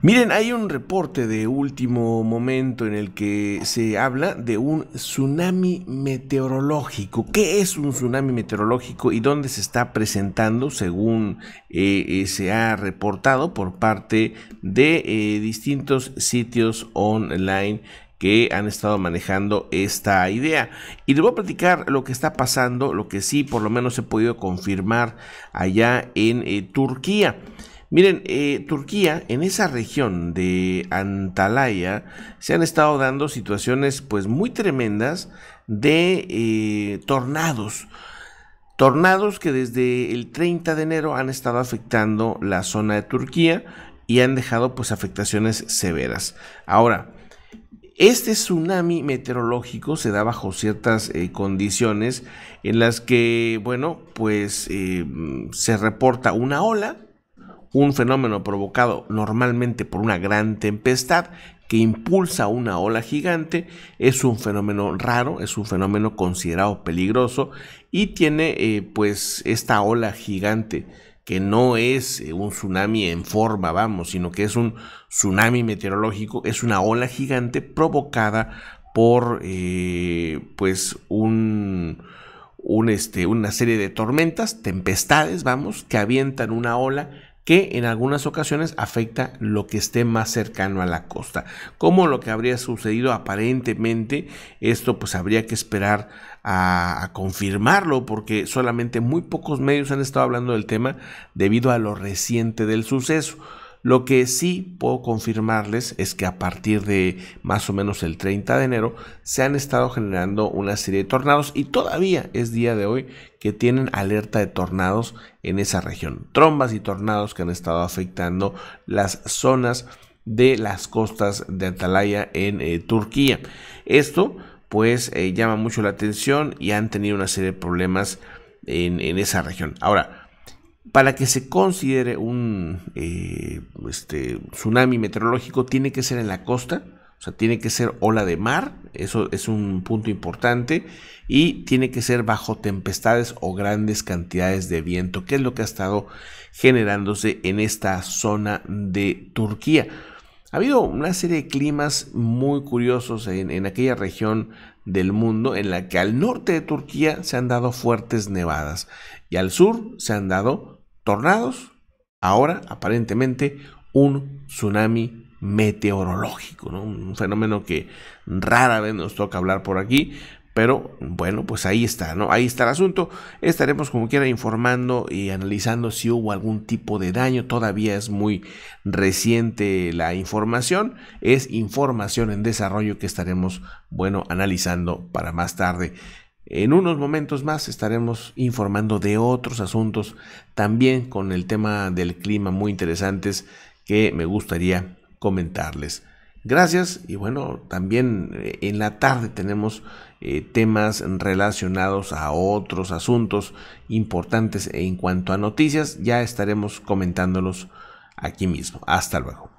Miren, hay un reporte de último momento en el que se habla de un tsunami meteorológico. ¿Qué es un tsunami meteorológico y dónde se está presentando según eh, eh, se ha reportado por parte de eh, distintos sitios online que han estado manejando esta idea. Y les voy a platicar lo que está pasando, lo que sí por lo menos he podido confirmar allá en Turquía. Miren, eh, Turquía, en esa región de Antalya, se han estado dando situaciones pues muy tremendas de eh, tornados. Tornados que desde el 30 de enero han estado afectando la zona de Turquía y han dejado pues afectaciones severas. Ahora, este tsunami meteorológico se da bajo ciertas eh, condiciones en las que, bueno, pues se reporta una ola un fenómeno provocado normalmente por una gran tempestad que impulsa una ola gigante, es un fenómeno raro, es un fenómeno considerado peligroso y tiene eh, pues esta ola gigante que no es eh, un tsunami en forma, vamos, sino que es un tsunami meteorológico, es una ola gigante provocada por eh, pues un, un este, una serie de tormentas, tempestades, vamos, que avientan una ola que en algunas ocasiones afecta lo que esté más cercano a la costa. Como lo que habría sucedido aparentemente, esto pues habría que esperar a, a confirmarlo porque solamente muy pocos medios han estado hablando del tema debido a lo reciente del suceso. Lo que sí puedo confirmarles es que a partir de más o menos el 30 de enero se han estado generando una serie de tornados y todavía es día de hoy que tienen alerta de tornados en esa región. Trombas y tornados que han estado afectando las zonas de las costas de Atalaya en eh, Turquía. Esto pues eh, llama mucho la atención y han tenido una serie de problemas en, en esa región. Ahora, para que se considere un eh, este, tsunami meteorológico tiene que ser en la costa, o sea, tiene que ser ola de mar, eso es un punto importante, y tiene que ser bajo tempestades o grandes cantidades de viento, que es lo que ha estado generándose en esta zona de Turquía. Ha habido una serie de climas muy curiosos en aquella región del mundo en la que al norte de Turquía se han dado fuertes nevadas. Y al sur se han dado tornados, ahora aparentemente un tsunami meteorológico, un fenómeno que rara vez nos toca hablar por aquí, pero bueno, pues ahí está, ¿no? Ahí está el asunto. Estaremos como quiera informando y analizando si hubo algún tipo de daño. Todavía es muy reciente la información. Es información en desarrollo que estaremos, bueno, analizando para más tarde. En unos momentos más estaremos informando de otros asuntos también con el tema del clima muy interesantes que me gustaría comentarles. Gracias y bueno, también eh, en la tarde tenemos eh, temas relacionados a otros asuntos importantes en cuanto a noticias. Ya estaremos comentándolos aquí mismo. Hasta luego.